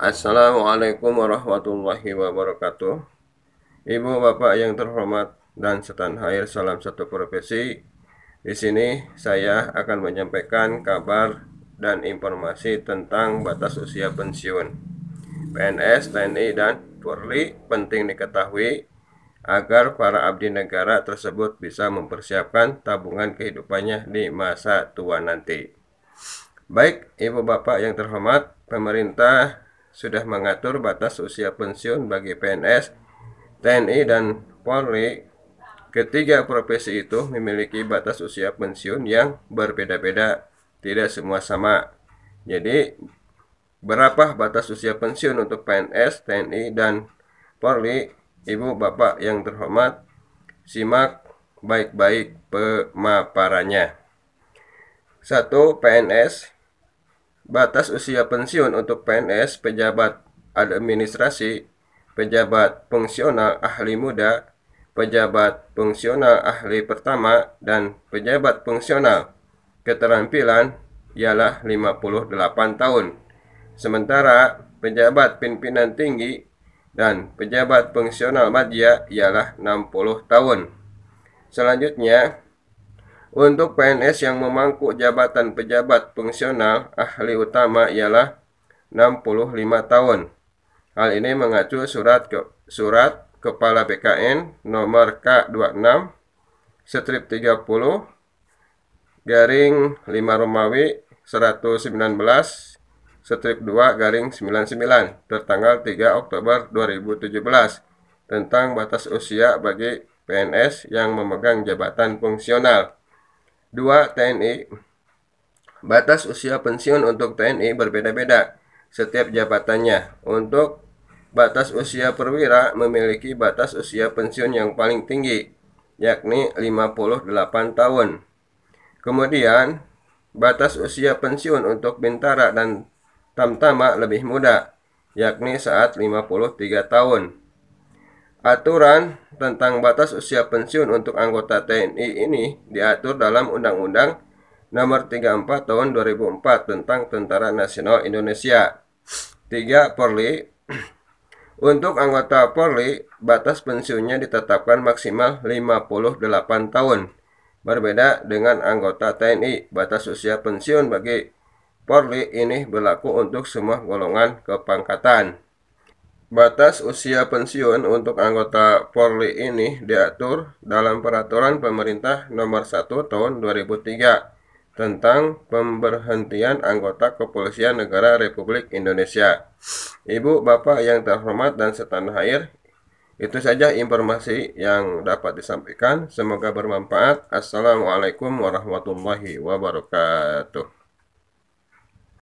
Assalamualaikum warahmatullahi wabarakatuh. Ibu bapak yang terhormat dan setanhair salam satu profesi. Di sini saya akan menyampaikan kabar dan informasi tentang batas usia pensiun. PNS, TNI, dan Polri penting diketahui agar para abdi negara tersebut bisa mempersiapkan tabungan kehidupannya di masa tua nanti. Baik, Ibu Bapak yang terhormat, pemerintah sudah mengatur batas usia pensiun bagi PNS, TNI, dan Polri. Ketiga profesi itu memiliki batas usia pensiun yang berbeda-beda, tidak semua sama. Jadi, berapa batas usia pensiun untuk PNS, TNI, dan Polri? Ibu, Bapak yang terhormat, simak baik-baik pemaparannya. Satu, PNS Batas usia pensiun untuk PNS, pejabat administrasi, pejabat fungsional ahli muda, pejabat fungsional ahli pertama, dan pejabat fungsional keterampilan ialah 58 tahun. Sementara pejabat pimpinan tinggi dan pejabat fungsional madya ialah 60 tahun. Selanjutnya, untuk PNS yang memangku jabatan pejabat fungsional ahli utama ialah 65 tahun. Hal ini mengacu surat ke, surat Kepala BKN nomor K26 strip 30 garing 5 Romawi 119 strip 2 garing 99 tertanggal 3 Oktober 2017 tentang batas usia bagi PNS yang memegang jabatan fungsional. 2. TNI e. Batas usia pensiun untuk TNI e berbeda-beda setiap jabatannya. Untuk batas usia perwira memiliki batas usia pensiun yang paling tinggi, yakni 58 tahun. Kemudian, batas usia pensiun untuk bintara dan tamtama lebih muda, yakni saat 53 tahun. Aturan tentang batas usia pensiun untuk anggota TNI ini diatur dalam Undang-Undang Nomor 34 Tahun 2004 tentang Tentara Nasional Indonesia. 3. Polri Untuk anggota Polri, batas pensiunnya ditetapkan maksimal 58 tahun. Berbeda dengan anggota TNI, batas usia pensiun bagi Polri ini berlaku untuk semua golongan kepangkatan. Batas usia pensiun untuk anggota Polri ini diatur dalam Peraturan Pemerintah Nomor 1 Tahun 2003 tentang pemberhentian anggota Kepolisian Negara Republik Indonesia. Ibu, Bapak yang terhormat dan setanah air, itu saja informasi yang dapat disampaikan. Semoga bermanfaat. Assalamualaikum warahmatullahi wabarakatuh.